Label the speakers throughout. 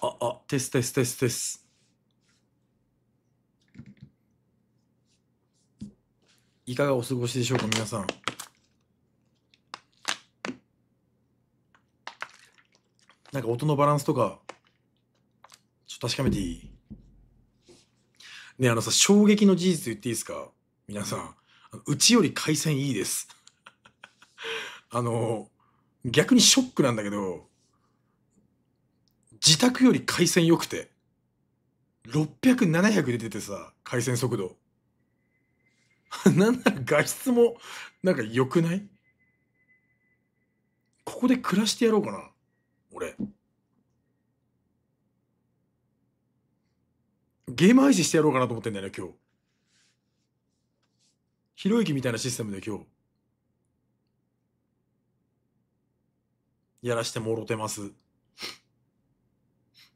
Speaker 1: あ、あ、あ、テステステステス。いかがお過ごしでしょうか、皆さん。なんか音のバランスとか、ちょっと確かめていいねあのさ、衝撃の事実言っていいですか皆さん。うちより回線いいですあの、逆にショックなんだけど、自宅より回線良くて。600、700出ててさ、回線速度。なんなら画質も、なんか良くないここで暮らしてやろうかな。俺。ゲーム配信してやろうかなと思ってんだよね、今日。ひろゆきみたいなシステムで今日。やらしてもろてます。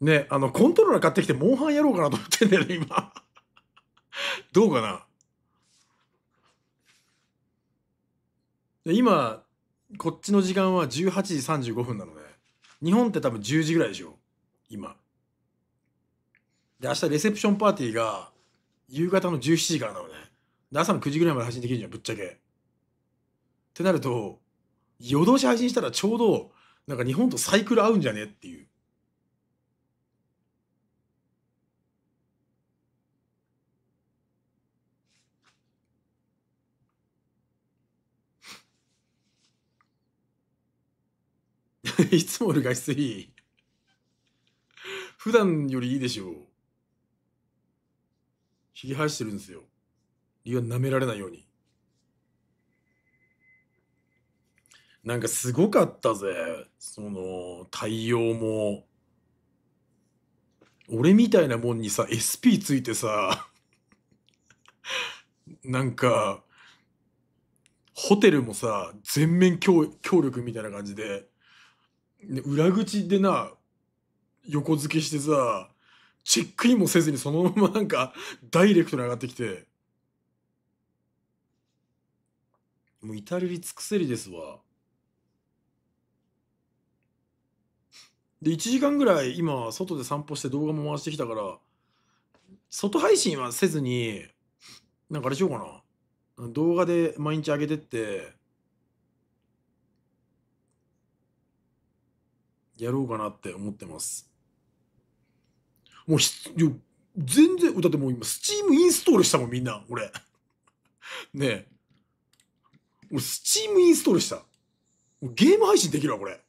Speaker 1: ね、あの、コントローラー買ってきて、モンハンやろうかなと思ってんだよね、今。どうかな。今、こっちの時間は18時35分なので、日本って多分10時ぐらいでしょ、今。で、明日レセプションパーティーが、夕方の17時からなのね。で、朝の9時ぐらいまで配信できるじゃん、ぶっちゃけ。ってなると、夜通し配信したらちょうど、なんか日本とサイクル合うんじゃねっていう。いつもより画質いい。普段よりいいでしょう。ひげ生やしてるんですよ。いや、舐められないように。なんかすごかったぜ。その、対応も。俺みたいなもんにさ、SP ついてさ、なんか、ホテルもさ、全面協力みたいな感じで、ね、裏口でな横付けしてさチェックインもせずにそのまま なんかダイレクトに上がってきてもう至り尽くせりですわで1時間ぐらい今外で散歩して動画も回してきたから外配信はせずになんかあれしようかな動画で毎日上げてってやろうかなって思ってます。もう全然、だってもう今、スチームインストールしたもん、みんな、俺。ねえ。う、スチームインストールした。ゲーム配信できるわ、これ。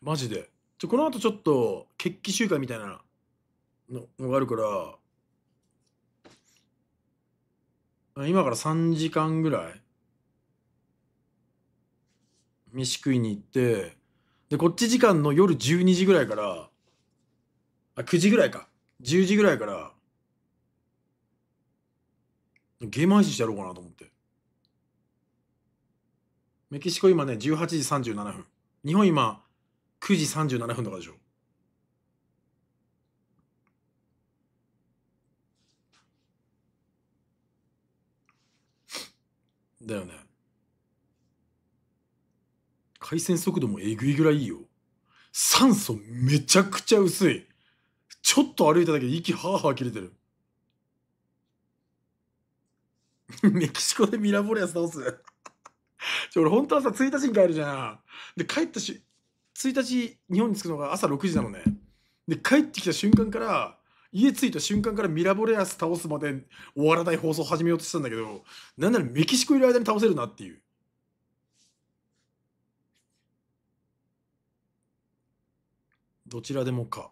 Speaker 1: マジで。ちょ、この後ちょっと、決起集会みたいなのがあるから、今から3時間ぐらい飯食いに行ってでこっち時間の夜12時ぐらいからあ9時ぐらいか10時ぐらいからゲーム配信してやろうかなと思ってメキシコ今ね18時37分日本今9時37分とかでしょだよね回線速度もえぐいぐらいいいよ。酸素めちゃくちゃ薄い。ちょっと歩いただけで息ハーハー切れてる。メキシコでミラボレアス倒すちょ、俺本当はさ、1日に帰るじゃん。で、帰ったし、1日日本に着くのが朝6時なのね。で、帰ってきた瞬間から、家着いた瞬間からミラボレアス倒すまで終わらない放送始めようとしたんだけど、なんならメキシコいる間に倒せるなっていう。どちらでもか。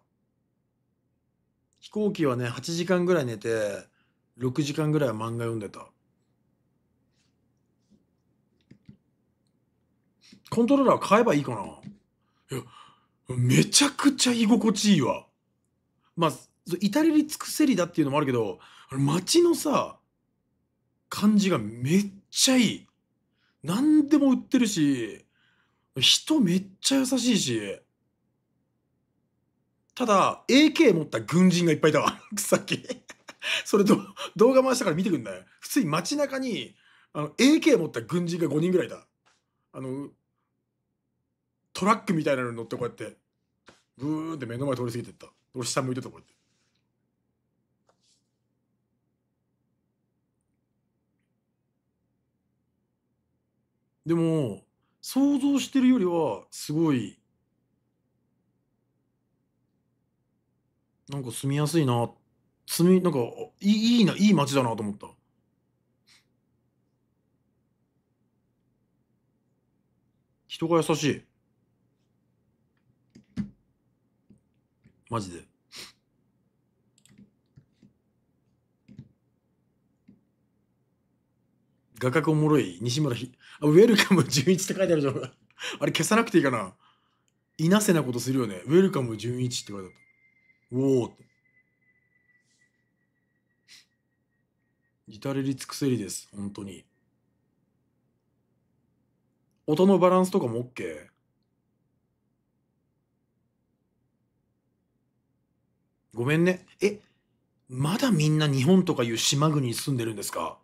Speaker 1: 飛行機はね、8時間ぐらい寝て、6時間ぐらいは漫画読んでた。コントローラー買えばいいかないや、めちゃくちゃ居心地いいわ。まあ、至れり尽くせりだっていうのもあるけど、街のさ、感じがめっちゃいい。何でも売ってるし、人めっちゃ優しいし、ただ AK 持った軍人がいっぱいいたわ さっきそれと動画回したから見てくんだよ普通に街中にあの AK 持った軍人が5人ぐらいいたあのトラックみたいなのに乗ってこうやってブーンって目の前通り過ぎてった俺下向いてたこうやってでも想像してるよりはすごいなんか住みやすいな住みなんかいいいな、いい街だなと思った。人が優しい。マジで。画角おもろい西村ひあウェルカム11って書いてあるじゃんあれ消さなくていいかないなせなことするよねウェルカム11って書いてあったおおと。至れり尽くせりです、本当に。音のバランスとかも OK。ごめんね。え、まだみんな日本とかいう島国に住んでるんですか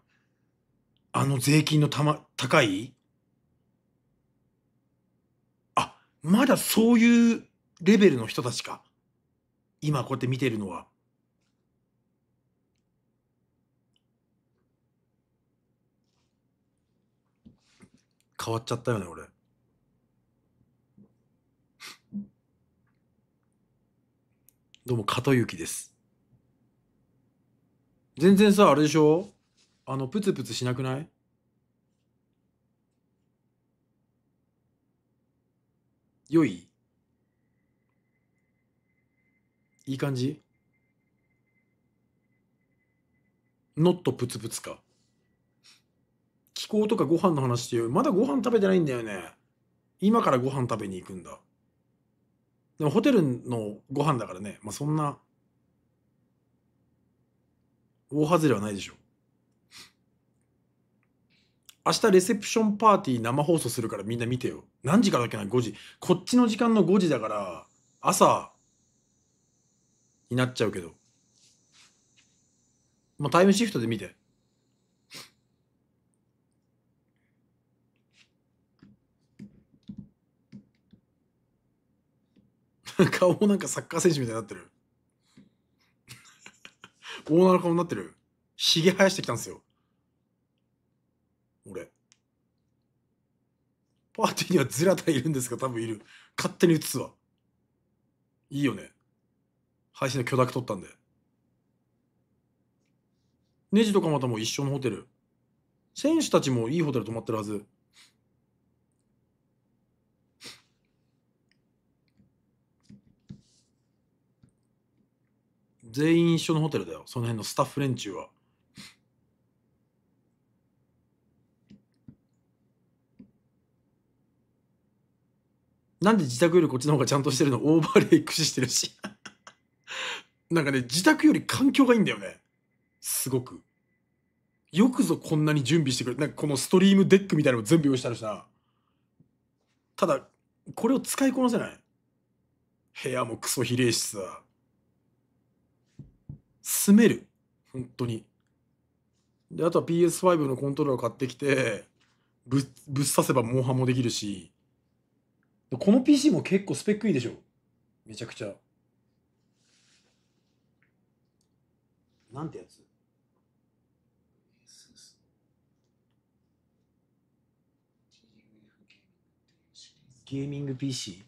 Speaker 1: あの税金のたま、高いあ、まだそういうレベルの人たちか。今こうやって見てるのは。変わっちゃったよね、俺。どうも、かとゆきです。全然さ、あれでしょあの、プツプツしなくない良いいい感じノットプツプツか。気候とかご飯の話っていう、まだご飯食べてないんだよね。今からご飯食べに行くんだ。でもホテルのご飯だからね、まあそんな、大外れはないでしょ。明日レセプションパーティー生放送するからみんな見てよ。何時からだっけな ?5 時。こっちの時間の5時だから、朝になっちゃうけど。まあ、タイムシフトで見て。顔もなんかサッカー選手みたいになってる。オーナーの顔になってる。ひげ生やしてきたんですよ。俺。パーティーにはズラタいるんですか多分いる。勝手に映すわ。いいよね。配信の許諾取ったんで。ネジとかまたも一緒のホテル。選手たちもいいホテル泊まってるはず。全員一緒のホテルだよ。その辺のスタッフ連中は。なんで自宅よりこっちの方がちゃんとしてるのオーバーレイ駆使してるしなんかね、自宅より環境がいいんだよね。すごく。よくぞこんなに準備してくれ、なんかこのストリームデックみたいなのも全部用意したらさ、ただ、これを使いこなせない。部屋もクソ比例しさ。住める。本当に。で、あとは PS5 のコントローラー買ってきて、ぶっ、ぶっ刺せばモンハンもできるし。この PC も結構スペックいいでしょ。めちゃくちゃ。なんてやつゲーミング PC?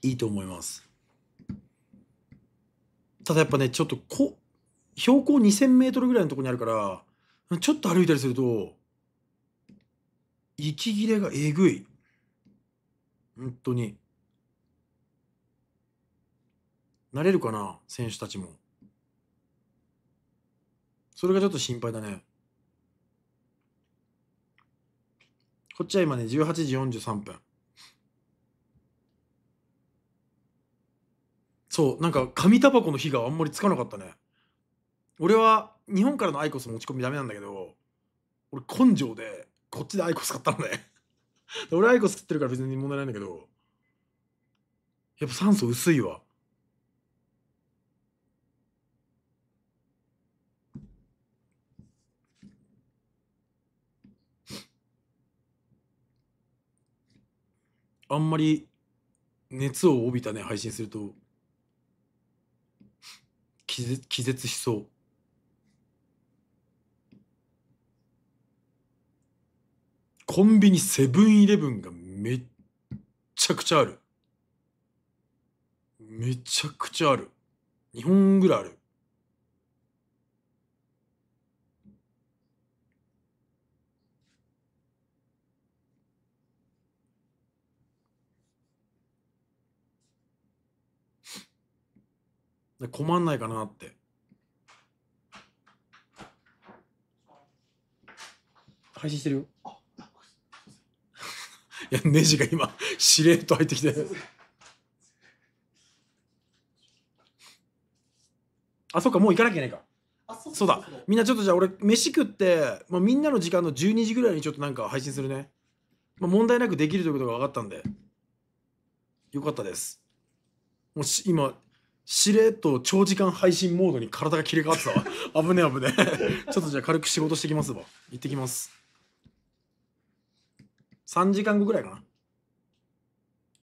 Speaker 1: いいと思います。ただやっぱね、ちょっとこ、標高2000メートルぐらいのとこにあるから、ちょっと歩いたりすると、息切れがえぐい。本当に。なれるかな選手たちもそれがちょっと心配だねこっちは今ね18時43分そうなんか紙タバコの火があんまりつかなかったね俺は日本からのアイコス持ち込みダメなんだけど俺根性でこっちでアイコス買ったのね 俺アイコス食ってるから別に問題ないんだけどやっぱ酸素薄いわあんまり熱を帯びたね、配信すると、気絶しそう。コンビニセブンイレブンがめっちゃくちゃある。めちゃくちゃある。日本ぐらいある。困んないかなって。配信してるよ。いや、ネジが今、しれっと入ってきて。あ、そっか、もう行かなきゃいけないか。そうだみんなちょっとじゃあ俺飯食って、まあ、みんなの時間の12時ぐらいにちょっとなんか配信するね、まあ、問題なくできるということが分かったんでよかったですもう今しれっと長時間配信モードに体が切り替わってたわ 危ね危ね ちょっとじゃあ軽く仕事してきますわ行ってきます3時間後ぐらいかな